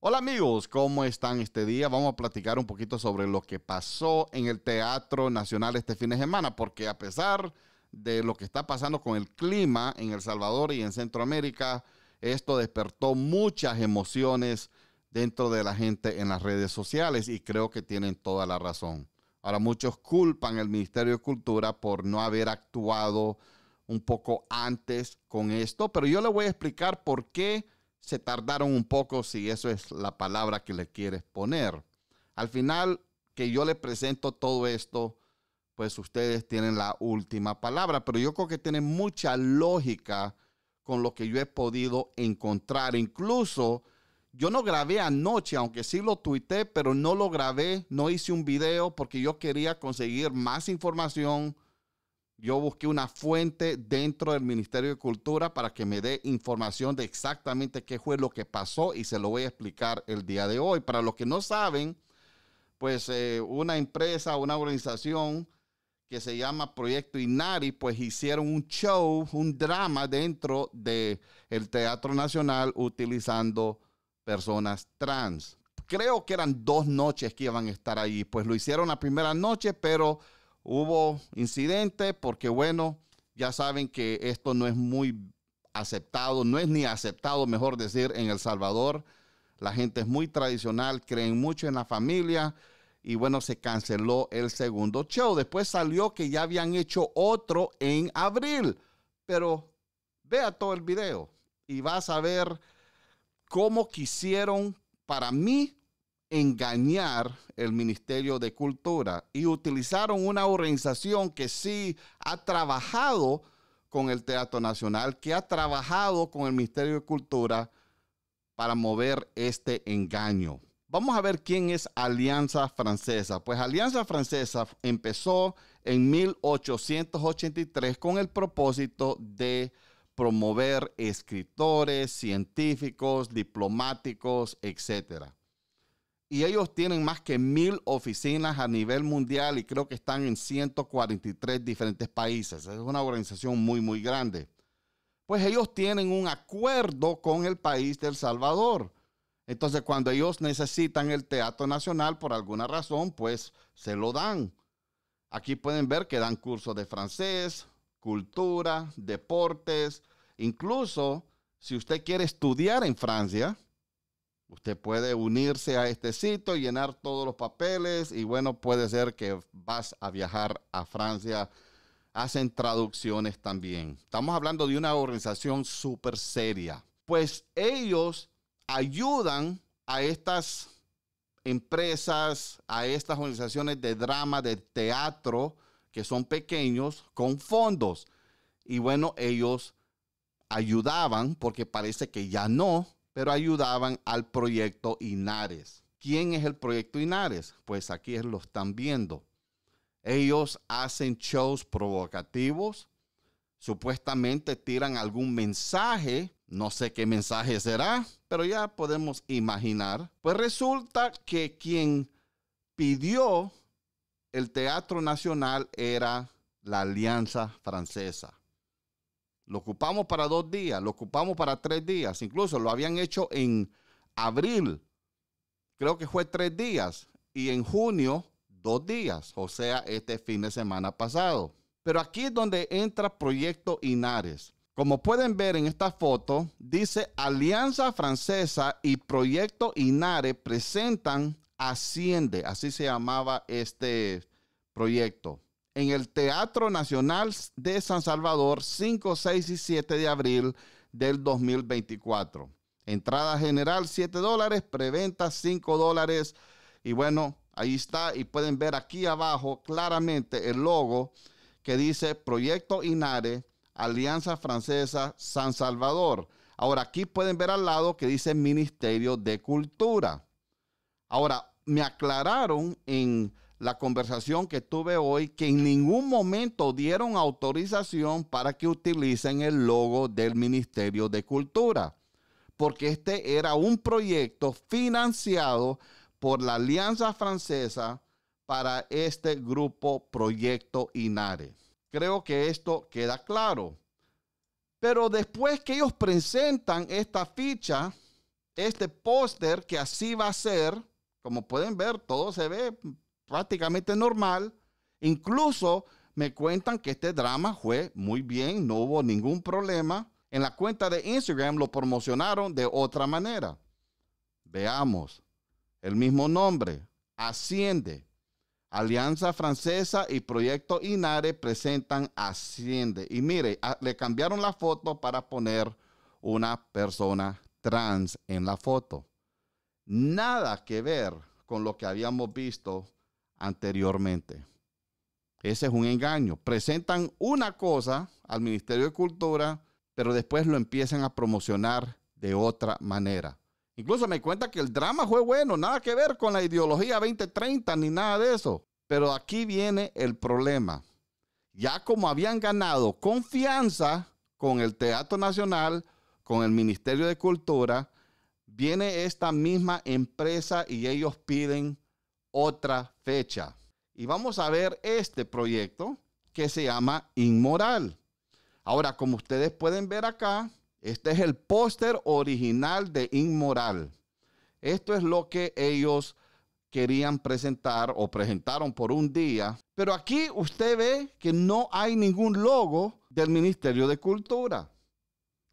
Hola amigos, ¿cómo están este día? Vamos a platicar un poquito sobre lo que pasó en el Teatro Nacional este fin de semana, porque a pesar de lo que está pasando con el clima en El Salvador y en Centroamérica, esto despertó muchas emociones dentro de la gente en las redes sociales y creo que tienen toda la razón. Ahora muchos culpan al Ministerio de Cultura por no haber actuado un poco antes con esto, pero yo le voy a explicar por qué se tardaron un poco, si eso es la palabra que le quieres poner. Al final que yo le presento todo esto, pues ustedes tienen la última palabra, pero yo creo que tiene mucha lógica con lo que yo he podido encontrar. Incluso yo no grabé anoche, aunque sí lo tuité, pero no lo grabé, no hice un video porque yo quería conseguir más información yo busqué una fuente dentro del Ministerio de Cultura para que me dé información de exactamente qué fue lo que pasó y se lo voy a explicar el día de hoy. Para los que no saben, pues eh, una empresa, una organización que se llama Proyecto Inari, pues hicieron un show, un drama dentro del el Teatro Nacional utilizando personas trans. Creo que eran dos noches que iban a estar ahí. Pues lo hicieron la primera noche, pero hubo incidente porque, bueno, ya saben que esto no es muy aceptado, no es ni aceptado, mejor decir, en El Salvador. La gente es muy tradicional, creen mucho en la familia y bueno, se canceló el segundo show. Después salió que ya habían hecho otro en abril, pero vea todo el video y vas a ver cómo quisieron, para mí, engañar el Ministerio de Cultura y utilizaron una organización que sí ha trabajado con el Teatro Nacional, que ha trabajado con el Ministerio de Cultura para mover este engaño. Vamos a ver quién es Alianza Francesa. Pues Alianza Francesa empezó en 1883 con el propósito de promover escritores, científicos, diplomáticos, etcétera y ellos tienen más que mil oficinas a nivel mundial y creo que están en 143 diferentes países. Es una organización muy, muy grande. Pues ellos tienen un acuerdo con el país de El Salvador. Entonces, cuando ellos necesitan el Teatro Nacional por alguna razón, pues se lo dan. Aquí pueden ver que dan cursos de francés, cultura, deportes. Incluso, si usted quiere estudiar en Francia, Usted puede unirse a este sitio, y llenar todos los papeles y bueno, puede ser que vas a viajar a Francia. Hacen traducciones también. Estamos hablando de una organización súper seria. Pues ellos ayudan a estas empresas, a estas organizaciones de drama, de teatro, que son pequeños, con fondos. Y bueno, ellos ayudaban, porque parece que ya no, pero ayudaban al proyecto Inares. ¿Quién es el proyecto Inares? Pues aquí lo están viendo. Ellos hacen shows provocativos, supuestamente tiran algún mensaje, no sé qué mensaje será, pero ya podemos imaginar. Pues resulta que quien pidió el Teatro Nacional era la Alianza Francesa. Lo ocupamos para dos días, lo ocupamos para tres días. Incluso lo habían hecho en abril, creo que fue tres días, y en junio dos días, o sea, este fin de semana pasado. Pero aquí es donde entra Proyecto Inares. Como pueden ver en esta foto, dice Alianza Francesa y Proyecto Inares presentan Asciende, así se llamaba este proyecto en el Teatro Nacional de San Salvador 5, 6 y 7 de abril del 2024. Entrada general 7 dólares, preventa 5 dólares. Y bueno, ahí está y pueden ver aquí abajo claramente el logo que dice Proyecto INARE, Alianza Francesa San Salvador. Ahora aquí pueden ver al lado que dice Ministerio de Cultura. Ahora, me aclararon en la conversación que tuve hoy que en ningún momento dieron autorización para que utilicen el logo del Ministerio de Cultura, porque este era un proyecto financiado por la Alianza Francesa para este grupo Proyecto INARE. Creo que esto queda claro. Pero después que ellos presentan esta ficha, este póster que así va a ser, como pueden ver, todo se ve prácticamente normal. Incluso me cuentan que este drama fue muy bien, no hubo ningún problema. En la cuenta de Instagram lo promocionaron de otra manera. Veamos, el mismo nombre, Asciende. Alianza Francesa y Proyecto INARE presentan Asciende. Y mire, le cambiaron la foto para poner una persona trans en la foto. Nada que ver con lo que habíamos visto anteriormente. Ese es un engaño. Presentan una cosa al Ministerio de Cultura, pero después lo empiezan a promocionar de otra manera. Incluso me cuenta que el drama fue bueno, nada que ver con la ideología 2030 ni nada de eso. Pero aquí viene el problema. Ya como habían ganado confianza con el Teatro Nacional, con el Ministerio de Cultura, viene esta misma empresa y ellos piden otra fecha. Y vamos a ver este proyecto que se llama Inmoral. Ahora, como ustedes pueden ver acá, este es el póster original de Inmoral. Esto es lo que ellos querían presentar o presentaron por un día. Pero aquí usted ve que no hay ningún logo del Ministerio de Cultura.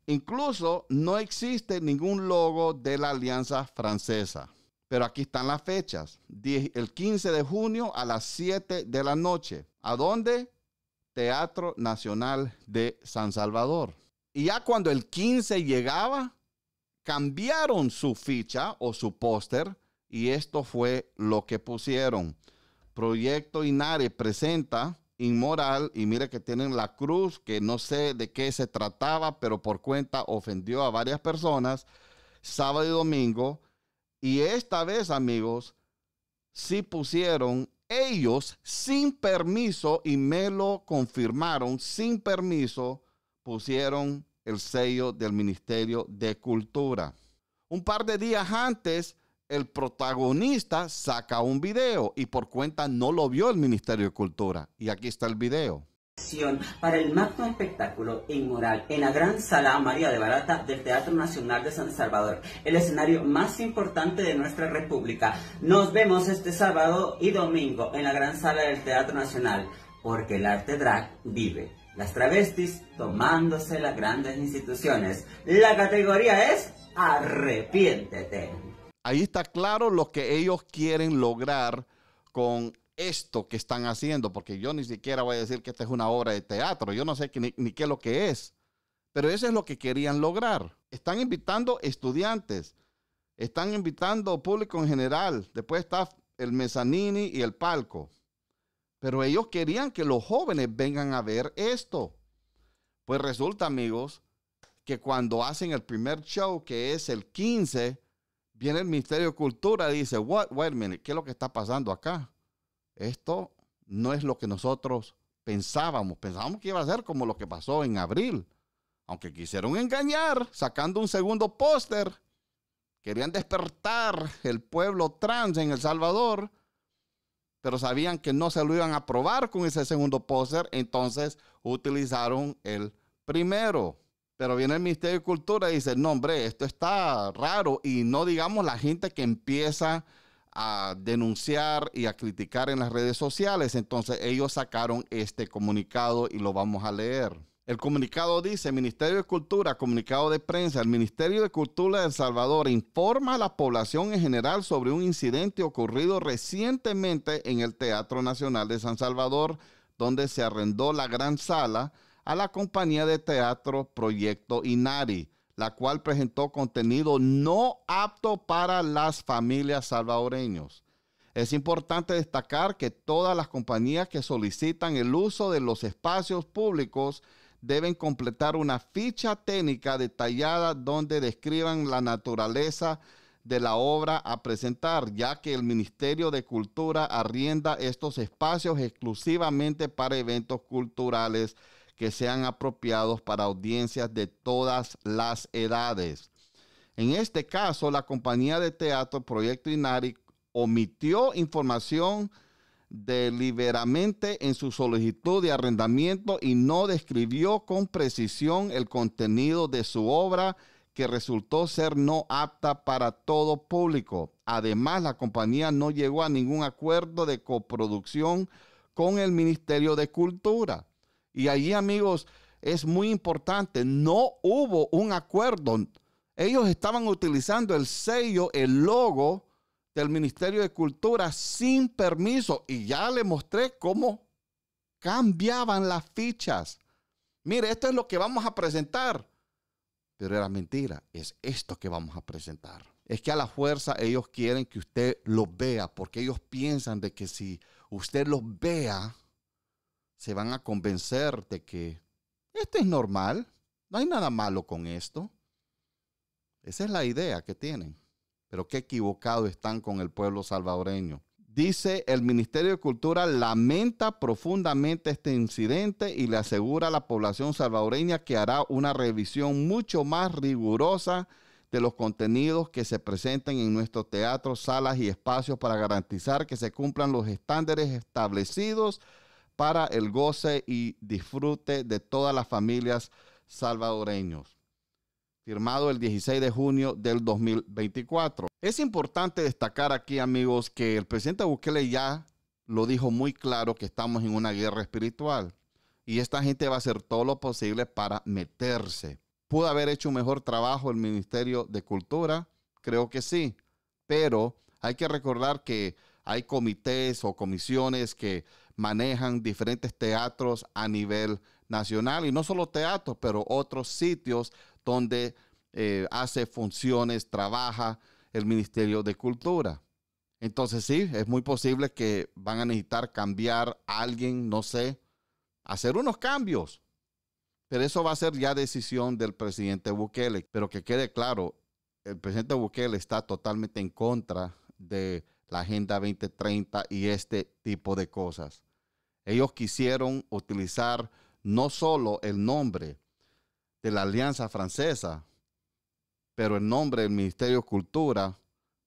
Incluso no existe ningún logo de la Alianza Francesa. Pero aquí están las fechas. El 15 de junio a las 7 de la noche. ¿A dónde? Teatro Nacional de San Salvador. Y ya cuando el 15 llegaba, cambiaron su ficha o su póster y esto fue lo que pusieron. Proyecto Inare presenta Inmoral y mire que tienen la cruz que no sé de qué se trataba, pero por cuenta ofendió a varias personas. Sábado y domingo, y esta vez, amigos, sí pusieron ellos sin permiso y me lo confirmaron, sin permiso, pusieron el sello del Ministerio de Cultura. Un par de días antes, el protagonista saca un video y por cuenta no lo vio el Ministerio de Cultura. Y aquí está el video para el magno espectáculo Inmoral en la Gran Sala María de Barata del Teatro Nacional de San Salvador, el escenario más importante de nuestra república. Nos vemos este sábado y domingo en la Gran Sala del Teatro Nacional, porque el arte drag vive. Las travestis tomándose las grandes instituciones. La categoría es Arrepiéntete. Ahí está claro lo que ellos quieren lograr con esto que están haciendo, porque yo ni siquiera voy a decir que esta es una obra de teatro, yo no sé ni, qué es lo que es, pero eso es lo que querían lograr. Están invitando estudiantes, están invitando público en general, después está el mezzanini y el palco, pero ellos querían que los jóvenes vengan a ver esto. Pues resulta, amigos, que cuando hacen el primer show, que es el 15, viene el Ministerio de Cultura y dice, what, wait a minute, ¿qué es lo que está pasando acá? esto no es lo que nosotros pensábamos. Pensábamos que iba a ser como lo que pasó en abril. Aunque quisieron engañar sacando un segundo póster. Querían despertar el pueblo trans en El Salvador, pero sabían que no se lo iban a aprobar con ese segundo póster, entonces utilizaron el primero. Pero viene el Ministerio de Cultura y dice, no hombre, esto está raro y no digamos la gente que empieza a denunciar y a criticar en las redes sociales. Entonces ellos sacaron este comunicado y lo vamos a leer. El comunicado dice, Ministerio de Cultura, comunicado de prensa, el Ministerio de Cultura de El Salvador informa a la población en general sobre un incidente ocurrido recientemente en el Teatro Nacional de San Salvador, donde se arrendó la gran sala a la compañía de teatro Proyecto Inari la cual presentó contenido no apto para las familias salvadoreños. Es importante destacar que todas las compañías que solicitan el uso de los espacios públicos deben completar una ficha técnica detallada donde describan la naturaleza de la obra a presentar, ya que el Ministerio de Cultura arrienda estos espacios exclusivamente para eventos culturales que sean apropiados para audiencias de todas las edades. En este caso, la compañía de teatro Proyecto Inari omitió información deliberadamente en su solicitud de arrendamiento y no describió con precisión el contenido de su obra que resultó ser no apta para todo público. Además, la compañía no llegó a ningún acuerdo de coproducción con el Ministerio de Cultura. Y ahí, amigos, es muy importante, no hubo un acuerdo. Ellos estaban utilizando el sello, el logo del Ministerio de Cultura sin permiso. Y ya le mostré cómo cambiaban las fichas. Mire, esto es lo que vamos a presentar. Pero era mentira, es esto que vamos a presentar. Es que a la fuerza ellos quieren que usted los vea, porque ellos piensan de que si usted los vea, se van a convencer de que esto es normal, no hay nada malo con esto. Esa es la idea que tienen. Pero qué equivocado están con el pueblo salvadoreño. Dice el Ministerio de Cultura lamenta profundamente este incidente y le asegura a la población salvadoreña que hará una revisión mucho más rigurosa de los contenidos que se presenten en nuestros teatro... salas y espacios para garantizar que se cumplan los estándares establecidos para el goce y disfrute de todas las familias salvadoreños. Firmado el 16 de junio del 2024. Es importante destacar aquí, amigos, que el presidente Bukele ya lo dijo muy claro que estamos en una guerra espiritual y esta gente va a hacer todo lo posible para meterse. ¿Pudo haber hecho un mejor trabajo el Ministerio de Cultura? Creo que sí, pero hay que recordar que hay comités o comisiones que manejan diferentes teatros a nivel nacional y no solo teatros, pero otros sitios donde eh, hace funciones, trabaja el Ministerio de Cultura. Entonces sí, es muy posible que van a necesitar cambiar a alguien, no sé, hacer unos cambios. Pero eso va a ser ya decisión del presidente Bukele. Pero que quede claro, el presidente Bukele está totalmente en contra de la Agenda 2030 y este tipo de cosas. Ellos quisieron utilizar no solo el nombre de la Alianza Francesa, pero el nombre del Ministerio de Cultura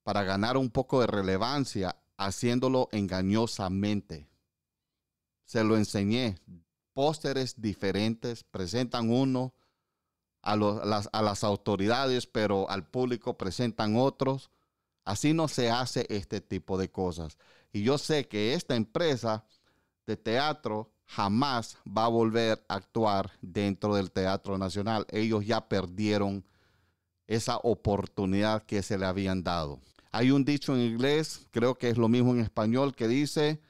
para ganar un poco de relevancia, haciéndolo engañosamente. Se lo enseñé. Pósteres diferentes, presentan uno a, a las autoridades, pero al público presentan otros. Así no se hace este tipo de cosas. Y yo sé que esta empresa de teatro jamás va a volver a actuar dentro del Teatro Nacional. Ellos ya perdieron esa oportunidad que se le habían dado. Hay un dicho en inglés, creo que es lo mismo en español, que dice,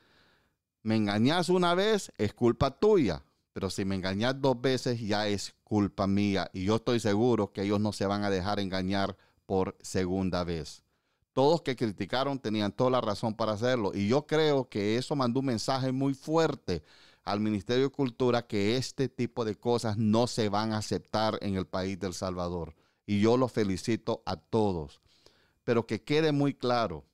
me engañas una vez, es culpa tuya, pero si me engañas dos veces, ya es culpa mía. Y yo estoy seguro que ellos no se van a dejar engañar por segunda vez. Todos que criticaron tenían toda la razón para hacerlo. Y yo creo que eso mandó un mensaje muy fuerte al Ministerio de Cultura que este tipo de cosas no se van a aceptar en el país del Salvador. Y yo lo felicito a todos. Pero que quede muy claro,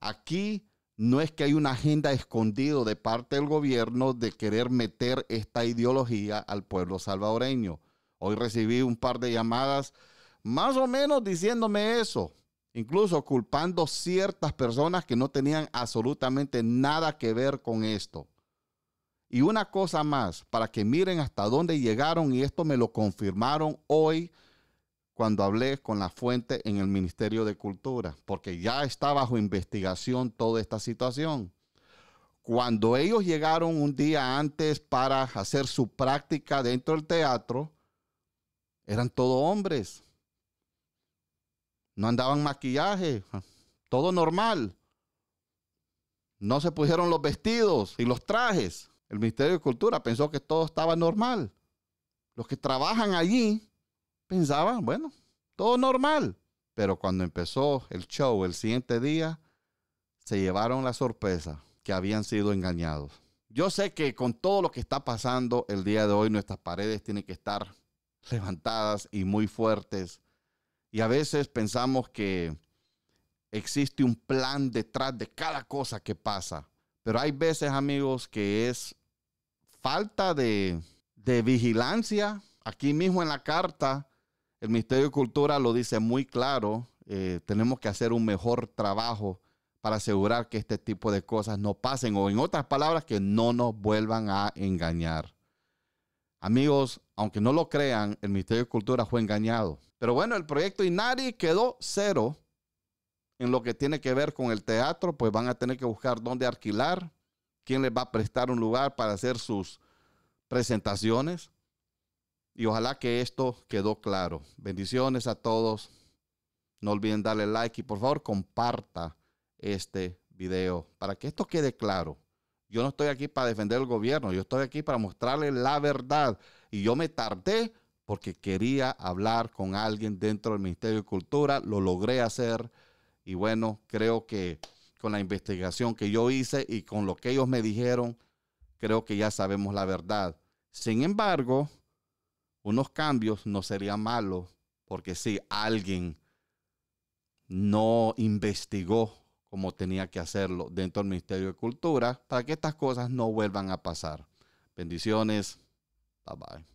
aquí no es que hay una agenda escondida de parte del gobierno de querer meter esta ideología al pueblo salvadoreño. Hoy recibí un par de llamadas más o menos diciéndome eso incluso culpando ciertas personas que no tenían absolutamente nada que ver con esto. Y una cosa más, para que miren hasta dónde llegaron, y esto me lo confirmaron hoy cuando hablé con la fuente en el Ministerio de Cultura, porque ya está bajo investigación toda esta situación. Cuando ellos llegaron un día antes para hacer su práctica dentro del teatro, eran todos hombres no andaban maquillaje, todo normal. No se pusieron los vestidos y los trajes. El Ministerio de Cultura pensó que todo estaba normal. Los que trabajan allí pensaban, bueno, todo normal. Pero cuando empezó el show el siguiente día, se llevaron la sorpresa que habían sido engañados. Yo sé que con todo lo que está pasando el día de hoy, nuestras paredes tienen que estar levantadas y muy fuertes y a veces pensamos que existe un plan detrás de cada cosa que pasa. Pero hay veces, amigos, que es falta de, vigilancia. Aquí mismo en la carta, el Ministerio de Cultura lo dice muy claro. Eh, tenemos que hacer un mejor trabajo para asegurar que este tipo de cosas no pasen o en otras palabras que no nos vuelvan a engañar. Amigos, aunque no lo crean, el Ministerio de Cultura fue engañado. Pero bueno, el proyecto INARI quedó cero en lo que tiene que ver con el teatro, pues van a tener que buscar dónde alquilar, quién les va a prestar un lugar para hacer sus presentaciones. Y ojalá que esto quedó claro. Bendiciones a todos. No olviden darle like y por favor comparta este video para que esto quede claro. Yo no estoy aquí para defender el gobierno, yo estoy aquí para mostrarles la verdad y yo me tardé porque quería hablar con alguien dentro del Ministerio de Cultura, lo logré hacer y bueno, creo que con la investigación que yo hice y con lo que ellos me dijeron, creo que ya sabemos la verdad. Sin embargo, unos cambios no serían malos, porque si alguien no investigó como tenía que hacerlo dentro del Ministerio de Cultura, para que estas cosas no vuelvan a pasar. Bendiciones. Bye bye.